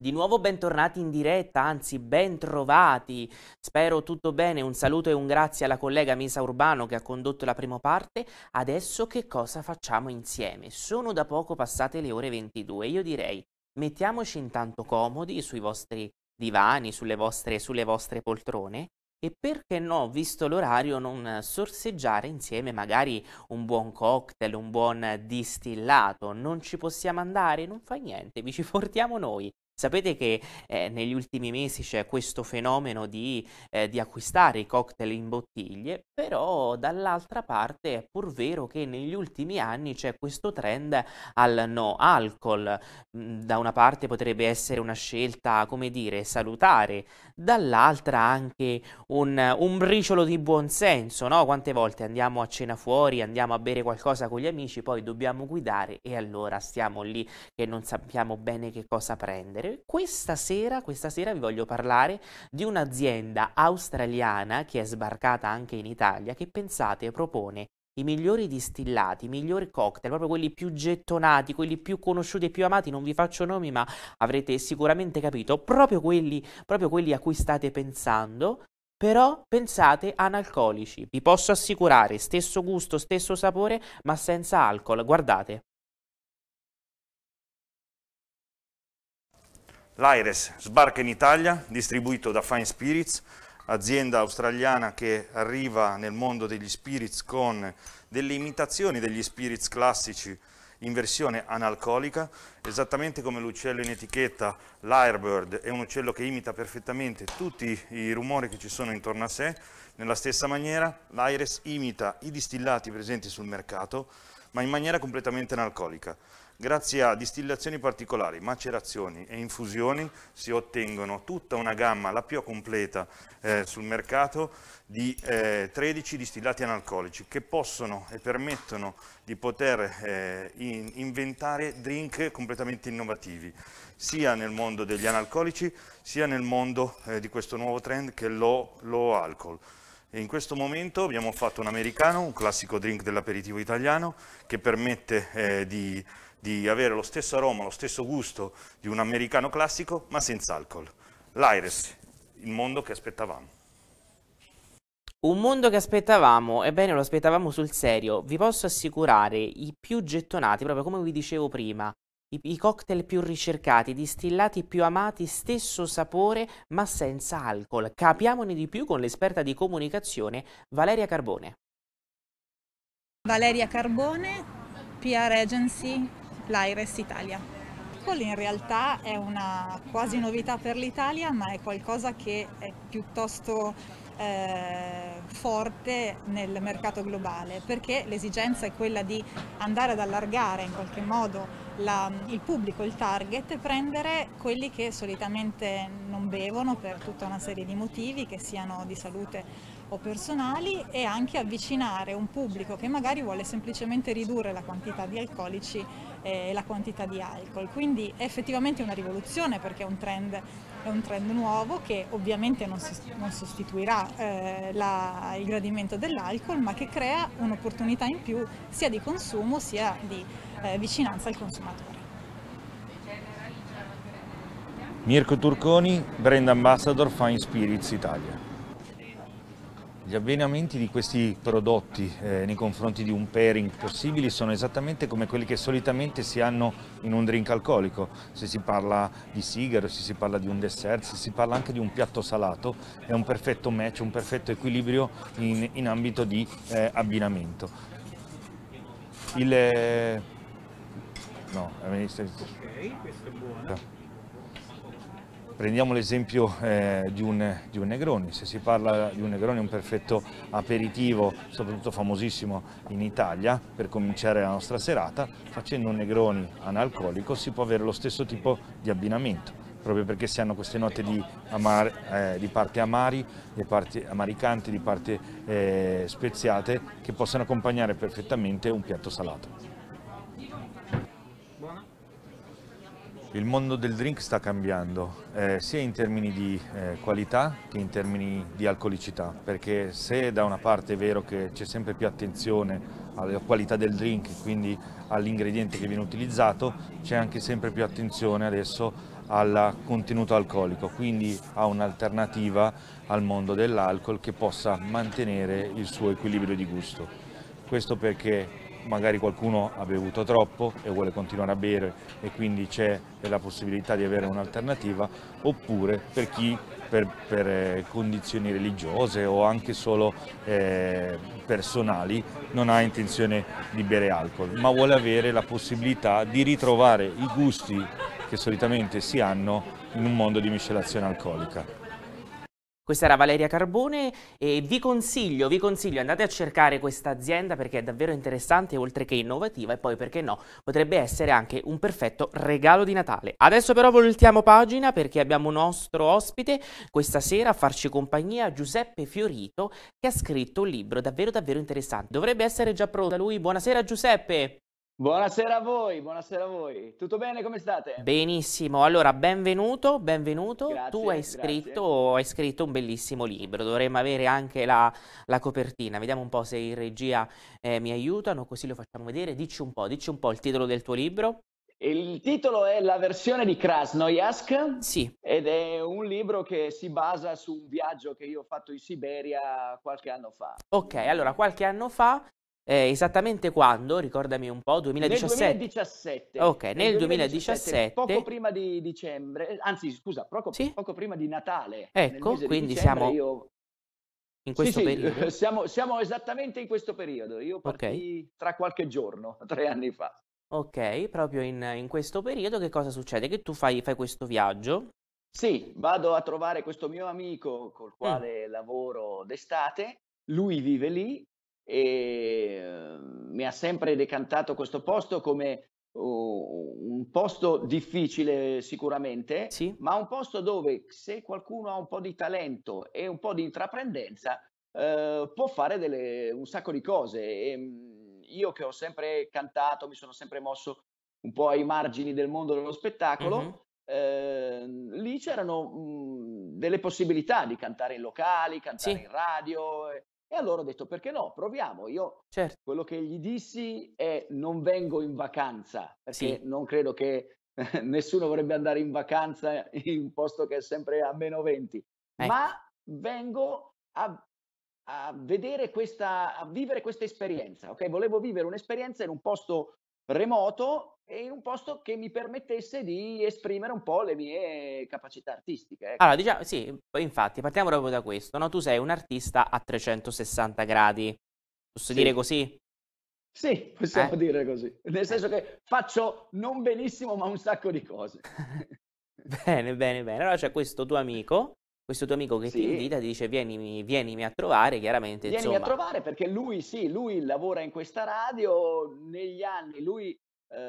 Di nuovo bentornati in diretta, anzi bentrovati. Spero tutto bene, un saluto e un grazie alla collega Misa Urbano che ha condotto la prima parte. Adesso che cosa facciamo insieme? Sono da poco passate le ore 22. Io direi mettiamoci intanto comodi sui vostri divani, sulle vostre, sulle vostre poltrone e perché no, visto l'orario, non sorseggiare insieme magari un buon cocktail, un buon distillato? Non ci possiamo andare? Non fa niente, vi ci portiamo noi. Sapete che eh, negli ultimi mesi c'è questo fenomeno di, eh, di, acquistare i cocktail in bottiglie, però dall'altra parte è pur vero che negli ultimi anni c'è questo trend al no alcol. Mm, da una parte potrebbe essere una scelta, come dire, salutare, dall'altra anche un, un briciolo di buonsenso, no? Quante volte andiamo a cena fuori, andiamo a bere qualcosa con gli amici, poi dobbiamo guidare e allora stiamo lì che non sappiamo bene che cosa prendere Emanuele. Questa sera, questa sera vi voglio parlare di un'azienda australiana che è sbarcata anche in Italia che pensate propone i migliori distillati, i migliori cocktail, proprio quelli più gettonati, quelli più conosciuti e più amati, non vi faccio nomi ma avrete sicuramente capito, proprio quelli, proprio quelli a cui state pensando, però pensate analcolici, vi posso assicurare stesso gusto, stesso sapore ma senza alcol, guardate. L'Aires sbarca in Italia, distribuito da Fine Spirits, azienda australiana che arriva nel mondo degli spirits con delle imitazioni degli spirits classici in versione analcolica, esattamente come l'uccello in etichetta, l'Airbird è un uccello che imita perfettamente tutti i rumori che ci sono intorno a sé, nella stessa maniera l'Aires imita i distillati presenti sul mercato, ma in maniera completamente analcolica grazie a distillazioni particolari, macerazioni e infusioni si ottengono tutta una gamma, la più completa eh, sul mercato, di eh, 13 distillati analcolici che possono e permettono di poter eh, in inventare drink completamente innovativi, sia nel mondo degli analcolici, sia nel mondo eh, di questo nuovo trend che è low, low alcohol. E in questo momento abbiamo fatto un americano, un classico drink dell'aperitivo italiano, che permette eh, di, di, avere lo stesso aroma, lo stesso gusto di un americano classico, ma senza alcol. L'Aires, il mondo che aspettavamo. Un mondo che aspettavamo, ebbene lo aspettavamo sul serio, vi posso assicurare, i più gettonati, proprio come vi dicevo prima, i, I, cocktail più ricercati, i distillati più amati, stesso sapore ma senza alcol. Capiamone di più con l'esperta di comunicazione Valeria Carbone. Valeria Carbone, PR Agency, l'Aires Italia. L'alcol in realtà è una quasi novità per l'Italia ma è qualcosa che è piuttosto eh, forte nel mercato globale perché l'esigenza è quella di andare ad allargare in qualche modo la, il pubblico, il target, prendere quelli che solitamente non bevono per tutta una serie di motivi, che siano di salute o personali, e anche avvicinare un pubblico che magari vuole semplicemente ridurre la quantità di alcolici e la quantità di alcol. Quindi è effettivamente una rivoluzione perché è un trend, è un trend nuovo che ovviamente non, sostituirà eh, la, il gradimento dell'alcol, ma che crea un'opportunità in più sia di consumo sia di eh, vicinanza al consumatore. Mirko Turconi, brand ambassador Fine Spirits Italia. Gli avvenimenti di questi prodotti eh, nei confronti di un pairing possibili sono esattamente come quelli che solitamente si hanno in un drink alcolico, se si parla di sigaro, se si parla di un dessert, se si parla anche di un piatto salato, è un perfetto match, un perfetto equilibrio in, in ambito di eh, abbinamento. Il, eh, No, è Ok, questo è buono. Prendiamo l'esempio eh, di, di, un, Negroni, se si parla di un Negroni è un perfetto aperitivo, soprattutto famosissimo in Italia, per cominciare la nostra serata, facendo un Negroni analcolico si può avere lo stesso tipo di abbinamento, proprio perché si hanno queste note di, amar, eh, di parte amari, di parte amaricanti, di parte eh, speziate, che possono accompagnare perfettamente un piatto salato. Il mondo del drink sta cambiando, eh, sia in termini di eh, qualità che in termini di alcolicità, perché se da una parte è vero che c'è sempre più attenzione alla qualità del drink, quindi all'ingrediente che viene utilizzato, c'è anche sempre più attenzione adesso al contenuto alcolico, quindi a un'alternativa al mondo dell'alcol che possa mantenere il suo equilibrio di gusto. Questo perché magari qualcuno ha bevuto troppo e vuole continuare a bere e quindi c'è la possibilità di avere un'alternativa, oppure per chi per, per, eh, condizioni religiose o anche solo eh, personali non ha intenzione di bere alcol, ma vuole avere la possibilità di ritrovare i gusti che solitamente si hanno in un mondo di miscelazione alcolica. Questa era Valeria Carbone e vi consiglio, vi consiglio, andate a cercare questa azienda perché è davvero interessante oltre che innovativa e poi perché no, potrebbe essere anche un perfetto regalo di Natale. Adesso però voltiamo pagina perché abbiamo un nostro ospite questa sera a farci compagnia Giuseppe Fiorito che ha scritto un libro davvero davvero interessante. Dovrebbe essere già pronto da lui. Buonasera Giuseppe! Buonasera a voi, buonasera a voi. Tutto bene, come state? Benissimo, allora benvenuto, benvenuto. Grazie, tu hai scritto, hai scritto, un bellissimo libro, dovremmo avere anche la, la copertina. Vediamo un po' se in regia eh, mi aiutano, così lo facciamo vedere. Dici un po', dici un po' il titolo del tuo libro. Il titolo è La versione di Krasnoyarsk sì. ed è un libro che si basa su un viaggio che io ho fatto in Siberia qualche anno fa. Ok, allora qualche anno fa eh, esattamente quando? Ricordami un po', 2017. Nel 2017. Ok, nel, nel 2017, 2017, Poco prima di dicembre, eh, anzi scusa, poco, sì? poco prima di Natale. Ecco, di quindi siamo io... in questo sì, periodo. Sì, siamo, siamo, esattamente in questo periodo, io partì okay. tra qualche giorno, tre anni fa. Ok, proprio in, in questo periodo che cosa succede? Che tu fai, fai questo viaggio? Sì, vado a trovare questo mio amico col mm. quale mm. lavoro d'estate, lui vive lì e ehm, mi ha sempre decantato questo posto come un posto difficile sicuramente, sì. ma un posto dove se qualcuno ha un po' di talento e un po' di intraprendenza eh, può fare delle, un sacco di cose. E ehm, io che ho sempre cantato, mi sono sempre mosso un po' ai margini del mondo dello spettacolo, mm-hmm. eh, lì c'erano mh, mhmm, delle possibilità di cantare in locali, cantare sì. in radio, e allora ho detto perché no, proviamo. Io certo. quello che gli dissi è non vengo in vacanza, perché sì. non credo che nessuno vorrebbe andare in vacanza in un posto che è sempre a meno 20, eh. ma ecco. vengo a, a, vedere questa, a vivere questa esperienza. Ok, volevo vivere un'esperienza in un posto remoto e in un posto che mi permettesse di esprimere un po' le mie capacità artistiche. Ecco. Allora, diciamo, sì, infatti, partiamo proprio da questo, no? Tu sei un artista a 360 gradi, posso sì. dire così? Sì, possiamo eh? dire così, nel eh. senso che faccio non benissimo ma un sacco di cose. bene, bene, bene. Allora c'è questo tuo amico questo tuo amico che sì. ti invita ti dice vienimi, vienimi a trovare, chiaramente. Vienimi insomma... a trovare perché lui sì, lui lavora in questa radio negli anni, lui eh,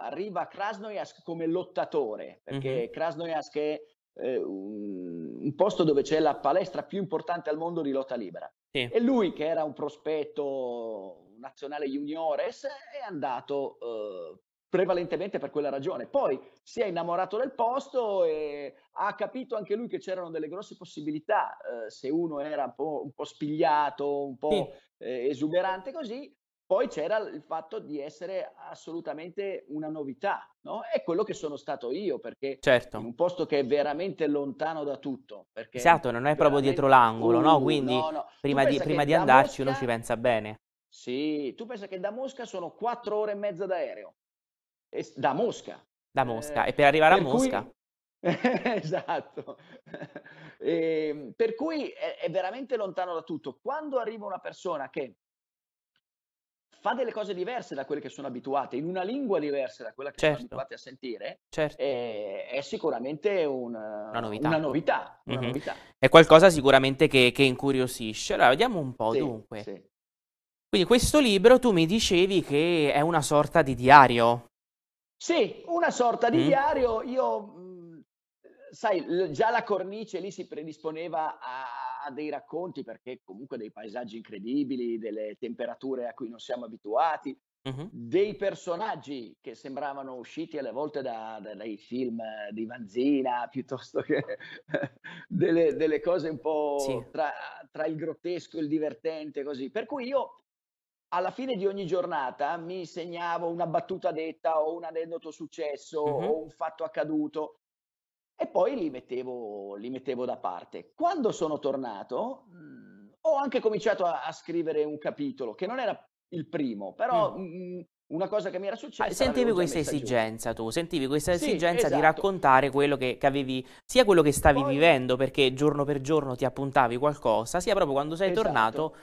arriva a Krasnoyarsk come lottatore, perché mm-hmm. Krasnoyarsk è eh, un, un, posto dove c'è la palestra più importante al mondo di lotta libera. Sì. E lui che era un prospetto nazionale juniores è andato eh, prevalentemente per quella ragione. Poi si è innamorato del posto e ha capito anche lui che c'erano delle grosse possibilità, eh, se uno era un po', un po spigliato, un po' sì. eh, esuberante così, poi c'era il fatto di essere assolutamente una novità, no? È quello che sono stato io, perché certo. in un posto che è veramente lontano da tutto. Perché Esatto, non è proprio dietro l'angolo, uh, no? Quindi no, no. prima, di, prima di andarci Mosca... uno ci pensa bene. Sì, tu pensa che da Mosca sono quattro ore e mezza d'aereo da Mosca. Da Mosca, eh, e per arrivare per a Mosca. Cui... esatto. e, ehm, per cui è, è veramente lontano da tutto. Quando arriva una persona che fa delle cose diverse da quelle che sono abituate, in una lingua diversa da quella che certo. sono abituate a sentire, certo. è, eh, è sicuramente una, una novità. Una novità, mm-hmm. novità. È qualcosa sicuramente che, che, incuriosisce. Allora, vediamo un po' sì, dunque. Sì. Quindi questo libro tu mi dicevi che è una sorta di diario. Sì, una sorta di mm. diario. Io, mhmm, sai, già la cornice lì si predisponeva a, a, dei racconti perché comunque dei paesaggi incredibili, delle temperature a cui non siamo abituati, mm-hmm. dei personaggi che sembravano usciti alle volte da, da, dai film di Vanzina piuttosto che delle, delle, cose un po' sì. tra, tra il grottesco e il divertente, così. Per cui io alla fine di ogni giornata mi insegnavo una battuta detta o un aneddoto successo uh-huh. o mm-hmm. un fatto accaduto e poi li mettevo, li mettevo da parte. Quando sono tornato mh, mm, ho anche cominciato a, a, scrivere un capitolo che non era il primo, però mm. mh, mm, una cosa che mi era successa. Ah, sentivi questa esigenza giù. tu, sentivi questa sì, esigenza esatto. di raccontare quello che, che, avevi, sia quello che stavi Poi, vivendo perché giorno per giorno ti appuntavi qualcosa, sia proprio quando sei esatto. tornato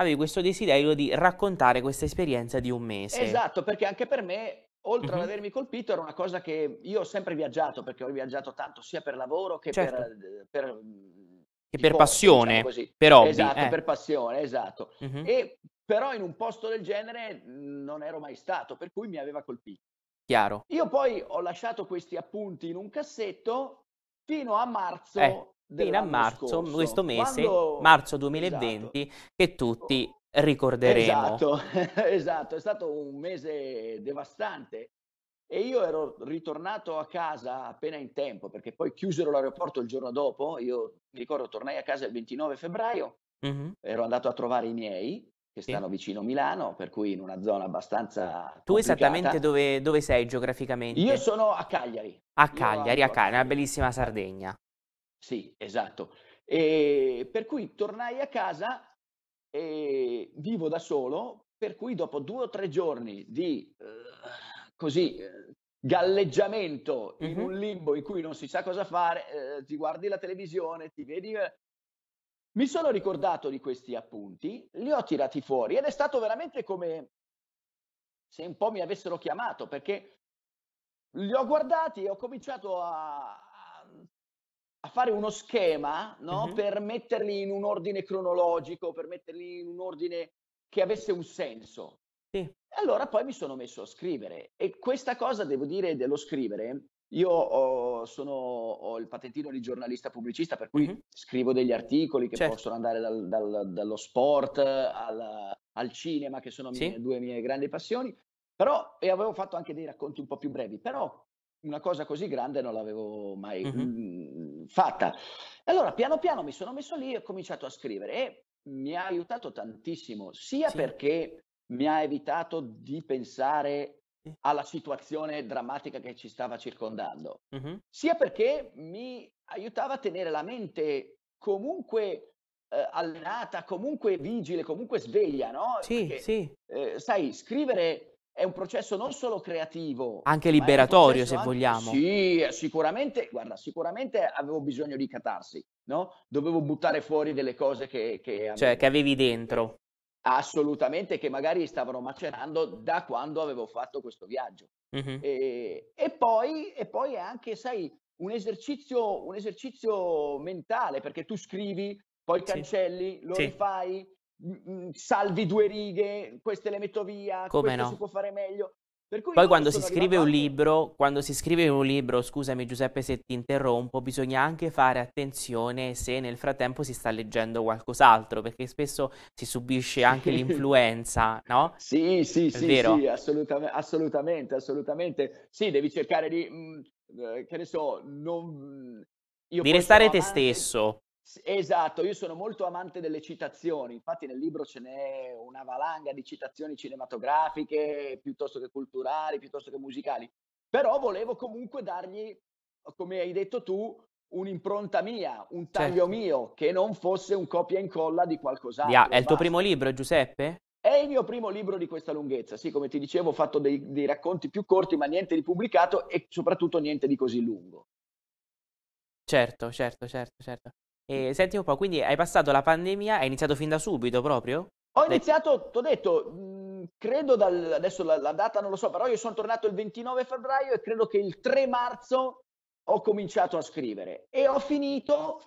avevi questo desiderio di raccontare questa esperienza di un mese. Esatto, perché anche per me, oltre uh-huh. ad avermi colpito, era una cosa che io ho sempre viaggiato, perché ho viaggiato tanto sia per lavoro che certo. Eh, per, mm, per che per posto, diciamo passione, diciamo per hobby. Esatto, eh. per passione, esatto. Uh-huh. E però in un posto del genere mm, non ero mai stato, per cui mi aveva colpito. Chiaro. Io poi ho lasciato questi appunti in un cassetto fino a marzo eh fino a marzo, scorso. questo mese, Quando... marzo 2020, esatto. che tutti oh, ricorderemo. Esatto. esatto, è stato un mese devastante e io ero ritornato a casa appena in tempo perché poi chiusero l'aeroporto il giorno dopo, io mi ricordo tornai a casa il 29 febbraio, mm-hmm. ero andato a trovare i miei che stanno sì. vicino Milano, per cui in una zona abbastanza. Tu complicata. esattamente dove, dove, sei geograficamente? Io sono a Cagliari. A Cagliari, a Cagliari, una bellissima Sardegna. Sì, esatto. E per cui tornai a casa e vivo da solo, per cui dopo due o tre giorni di uh, così eh, galleggiamento mm-hmm. in un limbo in cui non si sa cosa fare, uh, ti guardi la televisione, ti vedi... Mi sono ricordato di questi appunti, li ho tirati fuori ed è stato veramente come se un po' mi avessero chiamato perché li ho guardati e ho cominciato a, a fare uno schema no? uh-huh. per metterli in un ordine cronologico, per metterli in un ordine che avesse un senso. Sì. Allora poi mi sono messo a scrivere e questa cosa, devo dire, dello scrivere, io ho, sono, ho il patentino di giornalista pubblicista, per cui uh-huh. scrivo degli articoli che certo. possono andare dal, dal, dallo sport al, al, cinema, che sono sì. mie, due mie grandi passioni, però, e avevo fatto anche dei racconti un po' più brevi, però una cosa così grande non l'avevo mai, uh-huh. Mm-hmm. mh, mm, fatta. Allora, piano piano mi sono messo lì e ho cominciato a scrivere e mi ha aiutato tantissimo, sia sì. perché mi ha evitato di pensare alla situazione drammatica che ci stava circondando, uh-huh. sia perché mi aiutava a tenere la mente comunque eh, allenata, comunque vigile, comunque sveglia, no? Sì, perché, sì. Eh, sai, scrivere è un processo non solo creativo, anche liberatorio se anche... vogliamo. Sì, eh, sicuramente, guarda, sicuramente avevo bisogno di catarsi, no? Dovevo buttare fuori delle cose che... che avevo... Cioè, che avevi dentro. Assolutamente, che magari stavano macerando da quando avevo fatto questo viaggio. Mm-hmm. E, e, poi, e poi è anche, sai, un esercizio, un esercizio mentale, perché tu scrivi, poi cancelli, sì. lo sì. rifai, salvi due righe, queste le metto via, Come no? si può fare meglio. Poi quando si scrive un libro, quando si scrive un libro, scusami Giuseppe se ti interrompo, bisogna anche fare attenzione se nel frattempo si sta leggendo qualcos'altro, perché spesso si subisce anche l'influenza, no? Sì, sì, sì, sì assolutam- assolutamente, assolutamente. Sì, devi cercare di, mh, mm, eh, che ne so, non... Io di restare te stesso. Esatto, io sono molto amante delle citazioni, infatti nel libro ce n'è una valanga di citazioni cinematografiche, piuttosto che culturali, piuttosto che musicali, però volevo comunque dargli, come hai detto tu, un'impronta mia, un taglio certo. mio, che non fosse un copia e incolla di qualcos'altro. Yeah, è il tuo primo libro, Giuseppe? È il mio primo libro di questa lunghezza, sì, come ti dicevo ho fatto dei, dei racconti più corti, ma niente di pubblicato e soprattutto niente di così lungo. Certo, certo, certo, certo. E senti un po', quindi hai passato la pandemia, hai iniziato fin da subito proprio? Ho iniziato, ti ho detto, mm, credo dal, adesso la, la, data non lo so, però io sono tornato il 29 febbraio e credo che il 3 marzo ho cominciato a scrivere e ho finito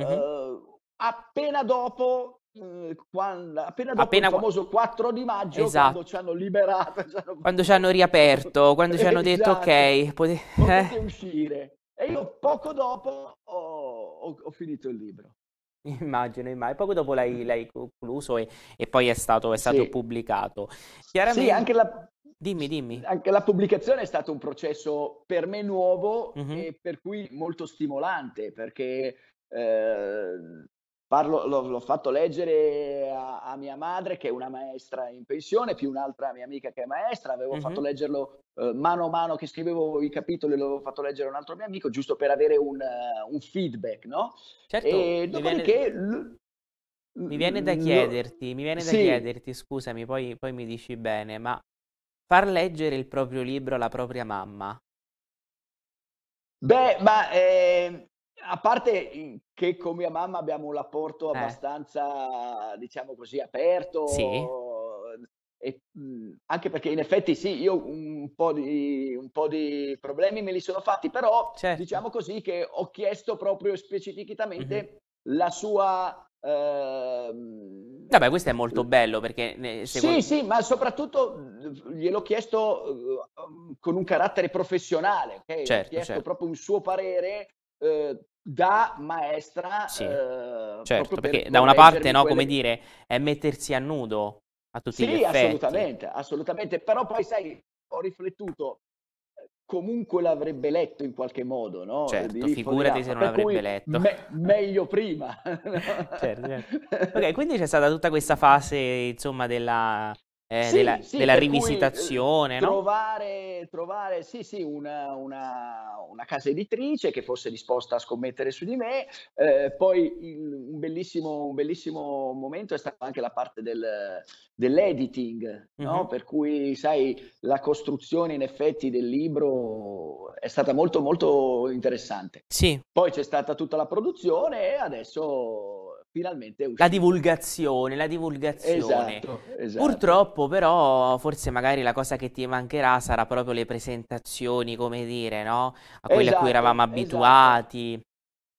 mm-hmm. uh, appena dopo mm, quando, appena dopo appena... il famoso 4 di maggio esatto. quando ci hanno liberato ci hanno... quando ci hanno riaperto quando ci hanno esatto. detto ok pote... potete eh. uscire e io poco dopo ho, ho, ho finito il libro. Immagino, immagino. Poi dopo l'hai, mm-hmm. l'hai concluso e, e, poi è stato, è stato sì. pubblicato. Chiaramente... Sì, anche la... Dimmi, dimmi. Anche la pubblicazione è stato un processo per me nuovo mm-hmm. e per cui molto stimolante, perché eh, Parlo, l'ho, l'ho, fatto leggere a, a, mia madre, che è una maestra in pensione, più un'altra mia amica che è maestra. Avevo mm-hmm. fatto mhm. leggerlo eh, mano a mano che scrivevo i capitoli, l'avevo fatto leggere a un altro mio amico, giusto per avere un, uh, un feedback, no? Certo, e dopodiché... Viene... Mi viene da chiederti, l... mi viene da sì. chiederti, scusami, poi, poi mi dici bene, ma far leggere il proprio libro alla propria mamma, Beh, ma eh, a parte che con mia mamma abbiamo un rapporto eh. abbastanza, eh. diciamo così, aperto. Sì. E, mhmm, anche perché in effetti sì, io un po' di, un po di problemi me li sono fatti, però certo. diciamo così che ho chiesto proprio specificatamente mm-hmm. la sua... Eh... Vabbè, questo è molto bello perché... Sì, sì, ma soprattutto mhmm, gliel'ho chiesto uhm, con un carattere professionale, ok? Certo, ho chiesto certo. proprio un suo parere eh, da maestra. Sì, eh, certo, perché da una parte, no, quelle... come dire, è mettersi a nudo a tutti sì, gli effetti. assolutamente, assolutamente, però poi sai, ho riflettuto, comunque l'avrebbe letto in qualche modo, no? Certo, figurati se non l'avrebbe letto. Me- meglio prima. certo, certo. Ok, quindi c'è stata tutta questa fase, insomma, della eh, sì, della, sì, della eh, rivisitazione, cui, no? trovare, sì, sì, una, una, una, casa editrice che fosse disposta a scommettere su di me. Eh, poi un, bellissimo, un, bellissimo, momento è stata anche la parte del, dell'editing, uh-huh. per cui, sai, la costruzione in effetti del libro è stata molto, molto interessante. Sì. Poi c'è stata tutta la produzione e adesso finalmente è uscito. La divulgazione, la divulgazione. Esatto, esatto. Purtroppo però forse magari la cosa che ti mancherà sarà proprio le presentazioni, come dire, no? A quelle esatto, a cui esatto, eravamo esatto. abituati.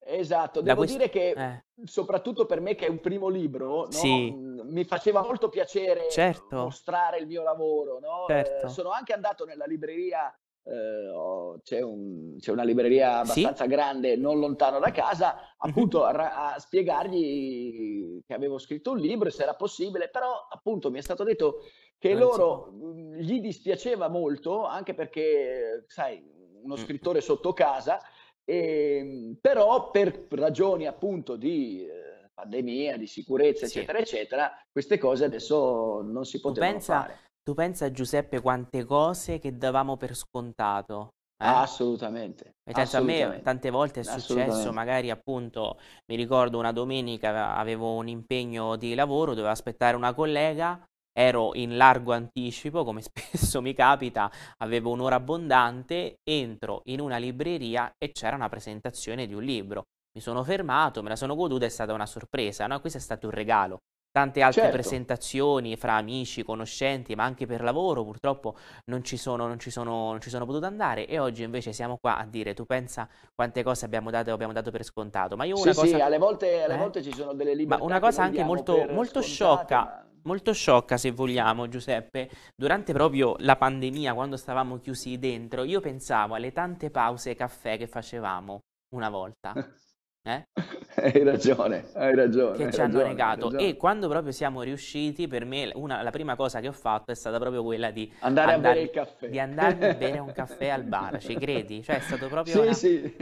Esatto, devo quest... dire che eh. soprattutto per me che è un primo libro, no? sì. Mm, mi faceva molto piacere certo. mostrare il mio lavoro. No? Certo. Eh, sono anche andato nella libreria Uh, c'è, un, c'è, una libreria abbastanza sì? grande non lontano da casa, mhm. appunto a, a, spiegargli che avevo scritto un libro, e se era possibile, però appunto mi è stato detto che Anzi. Eh, loro mm, gli dispiaceva molto, anche perché, sai, uno mm. scrittore sotto casa, e, ehm, però per ragioni appunto di... Eh, pandemia, di sicurezza, sì. eccetera, eccetera, queste cose adesso non si potevano pensa, fare. Tu pensa Giuseppe quante cose che davamo per scontato? Eh? Assolutamente. E a me tante volte è successo, magari appunto, mi ricordo una domenica avevo un impegno di lavoro, dovevo aspettare una collega, ero in largo anticipo, come spesso mi capita, avevo un'ora abbondante, entro in una libreria e c'era una presentazione di un libro. Mi sono fermato, me la sono goduta, è stata una sorpresa, no? Questo è stato un regalo tante altre certo. presentazioni fra amici, conoscenti, ma anche per lavoro purtroppo non ci, sono, non, ci sono, non ci sono potuto andare e oggi invece siamo qua a dire tu pensa quante cose abbiamo dato, abbiamo dato per scontato. Ma io una sì, cosa... Sì, alle volte, alle eh? volte ci sono delle libertà. Ma una cosa anche molto, molto sciocca. molto sciocca se vogliamo Giuseppe, durante proprio la pandemia quando stavamo chiusi dentro io pensavo alle tante pause caffè che facevamo una volta Eh? Hai ragione, hai ragione. Che ci hanno negato. E quando proprio siamo riusciti, per me una, la prima cosa che ho fatto è stata proprio quella di andare, a bere il caffè. Di andarmi a bere un caffè al bar, ci credi? Cioè è stato proprio... Sì, sì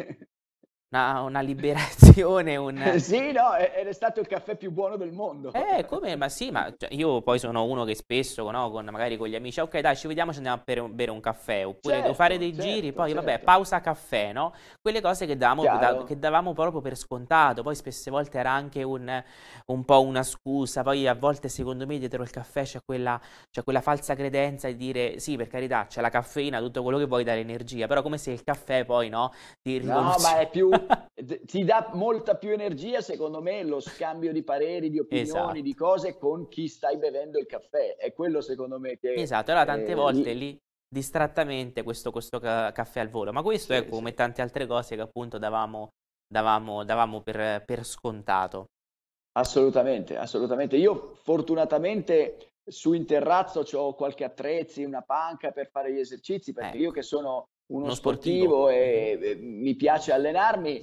una, una liberazione. Un... Eh, sì, no, ed è stato il caffè più buono del mondo. Eh, come? Ma sì, ma cioè, io poi sono uno che spesso, no, con, magari con gli amici, ok, dai, ci vediamo, ci andiamo a bere, bere un, caffè, oppure certo, devo fare dei certo, giri, certo, poi certo. vabbè, pausa caffè, no? Quelle cose che davamo, da, che davamo, proprio per scontato, poi spesse volte era anche un, un, po' una scusa, poi a volte secondo me dietro il caffè c'è quella, c'è quella falsa credenza di dire, sì, per carità, c'è la caffeina, tutto quello che vuoi dare energia, però come se il caffè poi, no? Ti rivoluzion- no, ma è più ti dà molta più energia, secondo me, lo scambio di pareri, di opinioni, esatto. di cose con chi stai bevendo il caffè. È quello, secondo me, che... Esatto, allora tante eh, volte lì distrattamente questo, questo ca- caffè al volo, ma questo sì, ecco sì. come tante altre cose che appunto davamo, davamo, davamo per, per scontato. Assolutamente, assolutamente. Io fortunatamente su in terrazzo ho qualche attrezzi, una panca per fare gli esercizi, perché ecco. io che sono uno, uno sportivo, sportivo e, e mi piace allenarmi,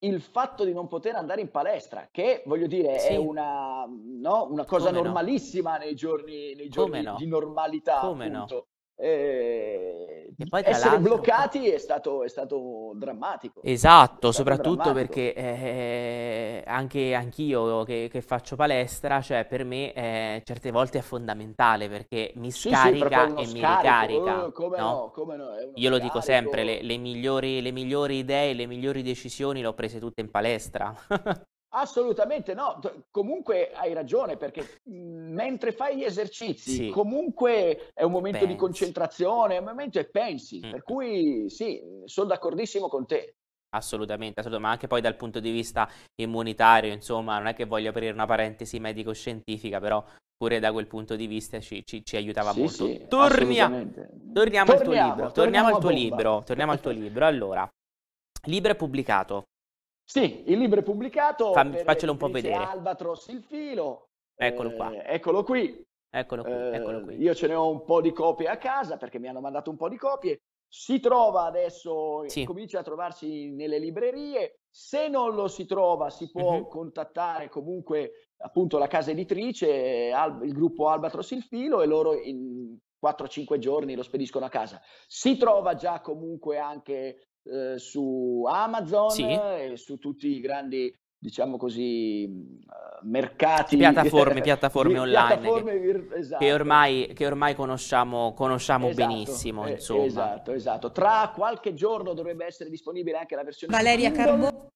il fatto di non poter andare in palestra, che voglio dire sì. è una, no, una cosa Come normalissima no? nei giorni, nei giorni di normalità. Come appunto. no? Eh, e poi, essere bloccati è stato, è stato, drammatico. Esatto, stato soprattutto drammatico. perché eh, anche anch'io che, che, faccio palestra, cioè per me eh, certe volte è fondamentale perché mi scarica sì, e mi scarico. ricarica. Eh, come no? Come no? Io scarico. lo dico sempre, le, le, migliori, le migliori idee, le migliori decisioni le ho prese tutte in palestra. Assolutamente no, comunque hai ragione perché mhmm, mentre fai gli esercizi sì. comunque è un momento pensi. di concentrazione, è un momento e pensi, mm. per cui sì, sono d'accordissimo con te. Assolutamente, assolutamente, ma anche poi dal punto di vista immunitario, insomma, non è che voglio aprire una parentesi medico-scientifica, però pure da quel punto di vista ci, ci, ci aiutava sì, molto. Sì, Tornia, torniamo, torniamo, al tuo libro, torniamo, torniamo al tuo libro, torniamo al tuo libro. Allora, libro è pubblicato, sì, il libro è pubblicato. Fammi, faccelo un po' vedere. Albatros il filo. Eccolo qua. Eh, eccolo qui. Eccolo qui, eh, eccolo qui. Io ce ne ho un po' di copie a casa perché mi hanno mandato un po' di copie. Si trova adesso, sì. comincia a trovarsi nelle librerie. Se non lo si trova, si può uh-huh. contattare comunque appunto la casa editrice, il gruppo Albatros il filo e loro in 4-5 giorni lo spediscono a casa. Si trova già comunque anche eh, su Amazon sì. e su tutti i grandi diciamo così, eh, mercati. Piattaforme, piattaforme online. Piattaforme vir- esatto. che, ormai, che, ormai, conosciamo, conosciamo esatto, benissimo. Eh, esatto, esatto. Tra qualche giorno dovrebbe essere disponibile anche la versione. Valeria Carboni.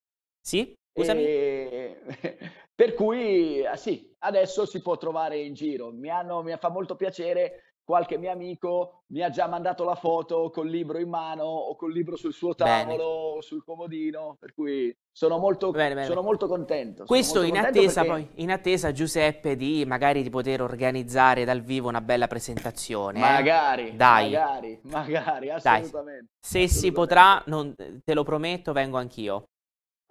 Sì, scusami. E... Eh, per cui, ah, sì, adesso si può trovare in giro. Mi, hanno, mi fa molto piacere qualche mio amico mi ha già mandato la foto col libro in mano o col libro sul suo tavolo o sul comodino, per cui sono molto, bene, bene. Sono molto contento. Questo molto in, contento attesa, perché... poi, in, attesa, Giuseppe, di magari di poter organizzare dal vivo una bella presentazione. Eh? Magari, eh? Dai. magari, magari, assolutamente. Dai. Se assolutamente. si potrà, non, te lo prometto, vengo anch'io.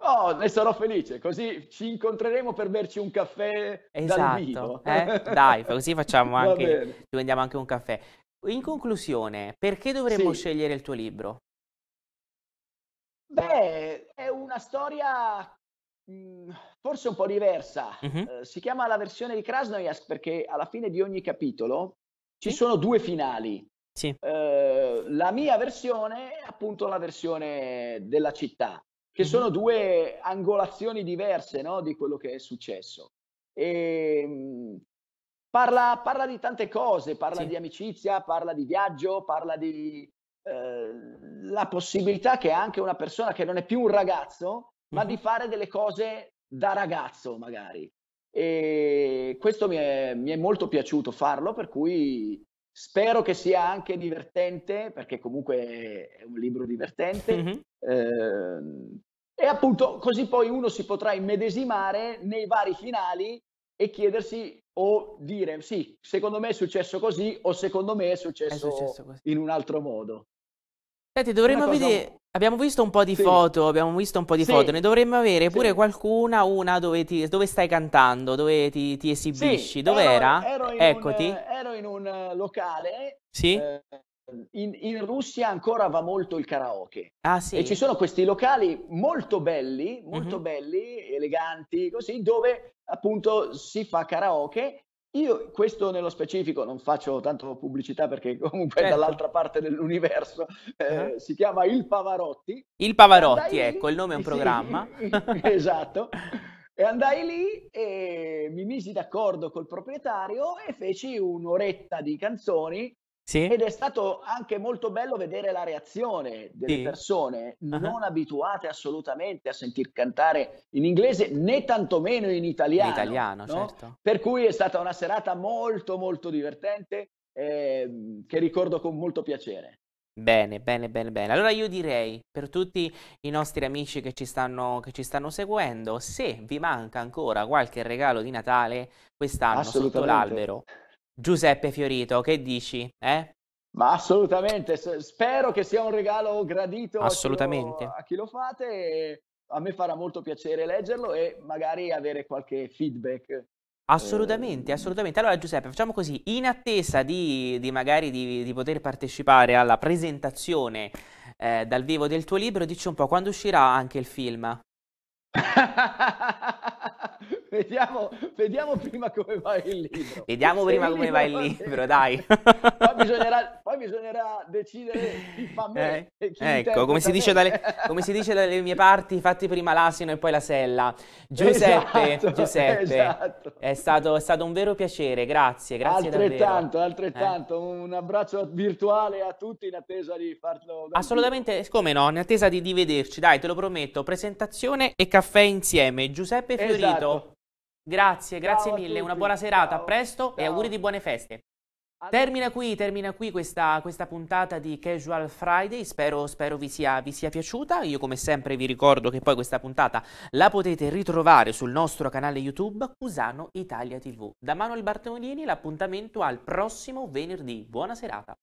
Oh, ne sarò felice, così ci incontreremo per berci un caffè esatto, eh? Dai, così facciamo anche, ci vendiamo anche un caffè. In conclusione, perché dovremmo sì. scegliere il tuo libro? Beh, è una storia mm, forse un po' diversa. Uh-huh. Uh, si chiama la versione di Krasnoyarsk perché alla fine di ogni capitolo ci sì? sono due finali. Sì. Uh, la mia versione è appunto la versione della città che mm-hmm. sono due angolazioni diverse no, di quello che è successo. E, ehm, parla, parla di tante cose, parla sì. di amicizia, parla di viaggio, parla di eh, la possibilità che anche una persona che non è più un ragazzo, ma di mm-hmm. fare delle cose da ragazzo magari. E questo mi è, mi è molto piaciuto farlo, per cui Spero che sia anche divertente, perché comunque è un libro divertente. Mm-hmm. Eh, e appunto così poi uno si potrà immedesimare nei vari finali e chiedersi o dire sì, secondo me è successo così o secondo me è successo, è successo in un altro modo. Senti, dovremmo cosa... vedere. Abbiamo visto un po' di sì. foto, abbiamo visto un po' di sì. foto, ne dovremmo avere pure sì. qualcuna, una dove, ti, dove, stai cantando, dove ti, ti esibisci. Dov'era? Ero, ero Eccoti. Un, ero in un locale. Sì. Eh, in, in, Russia ancora va molto il karaoke. Ah, sì. E ci sono questi locali molto belli, molto mm-hmm. belli, eleganti, così, dove appunto si fa karaoke. Io questo nello specifico non faccio tanto pubblicità perché comunque certo. dall'altra parte dell'universo eh, mm-hmm. si chiama Il Pavarotti. Il Pavarotti, Dai, ecco, il nome è un sì, programma. esatto. E andai lì e mi misi d'accordo col proprietario e feci un'oretta di canzoni sì. Ed è stato anche molto bello vedere la reazione delle sì. persone non uh-huh. abituate assolutamente a sentir cantare in inglese né tantomeno in italiano. In italiano, no? certo. Per cui è stata una serata molto molto divertente eh, che ricordo con molto piacere. Bene, bene, bene, bene. Allora io direi per tutti i nostri amici che ci stanno, che ci stanno seguendo, se vi manca ancora qualche regalo di Natale quest'anno sotto l'albero, Giuseppe Fiorito, che dici? Eh? Ma assolutamente, spero che sia un regalo gradito a chi, lo, a chi lo fate. A me farà molto piacere leggerlo e magari avere qualche feedback Assolutamente, ehm. assolutamente. Allora Giuseppe, facciamo così, in attesa di, di magari di, di, poter partecipare alla presentazione eh, dal vivo del tuo libro, dici un po' quando uscirà anche il film. vediamo, vediamo, prima come va il libro. Vediamo prima come va il libro, dai. poi, bisognerà, poi bisognerà decidere chi fa me eh, Ecco, come si, dalle, come si, dice dalle, mie parti, fatti prima l'asino e poi la sella. Giuseppe, esatto, Giuseppe esatto. È, stato, è, stato, un vero piacere, grazie, grazie altrettanto, davvero. Altrettanto, eh. un abbraccio virtuale a tutti in attesa di farlo. Assolutamente, come no, in attesa di, di vederci, dai, te lo prometto, presentazione e caffè insieme. Giuseppe Fiorito. Esatto. Grazie, grazie mille, una buona serata, ciao, a presto ciao. e auguri di buone feste. Termina qui, termina qui questa, questa, puntata di Casual Friday, spero, spero vi, sia, vi, sia, piaciuta, io come sempre vi ricordo che poi questa puntata la potete ritrovare sul nostro canale YouTube Cusano Italia TV. Da Manuel Bartolini l'appuntamento al prossimo venerdì, buona serata.